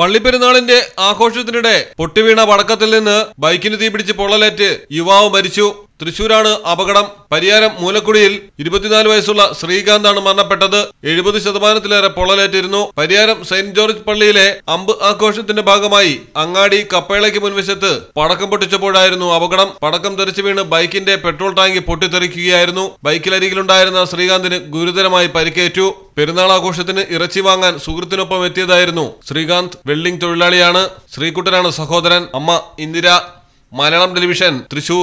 പള്ളിപ്പെരുന്നാളിന്റെ ആഘോഷത്തിനിടെ പൊട്ടിവീണ പടക്കത്തിൽ നിന്ന് ബൈക്കിന് തീപിടിച്ച് പൊള്ളലേറ്റ് യുവാവ് മരിച്ചു തൃശൂരാണ് അപകടം പരിയാരം മൂലക്കുടിയിൽ ഇരുപത്തിനാല് വയസ്സുള്ള ശ്രീകാന്താണ് മരണപ്പെട്ടത് എഴുപത് ശതമാനത്തിലേറെ പൊള്ളലേറ്റിരുന്നു പരിയാരം സെന്റ് ജോർജ് പള്ളിയിലെ അമ്പ് ആഘോഷത്തിന്റെ ഭാഗമായി അങ്ങാടി കപ്പേളയ്ക്ക് മുൻവശത്ത് പടക്കം പൊട്ടിച്ചപ്പോഴായിരുന്നു അപകടം പടക്കം തെറിച്ചു വീണ് ബൈക്കിന്റെ പെട്രോൾ ടാങ്ക് പൊട്ടിത്തെറിക്കുകയായിരുന്നു ബൈക്കിലരികിലുണ്ടായിരുന്ന ശ്രീകാന്തിന് ഗുരുതരമായി പരിക്കേറ്റു പെരുന്നാൾ ആഘോഷത്തിന് ഇറച്ചി വാങ്ങാൻ സുഹൃത്തിനൊപ്പം എത്തിയതായിരുന്നു ശ്രീകാന്ത് വെൽഡിംഗ് തൊഴിലാളിയാണ് ശ്രീകുട്ടനാണ് സഹോദരൻ അമ്മ ഇന്ദിര മലയാളം ടെലിവിഷൻ തൃശൂർ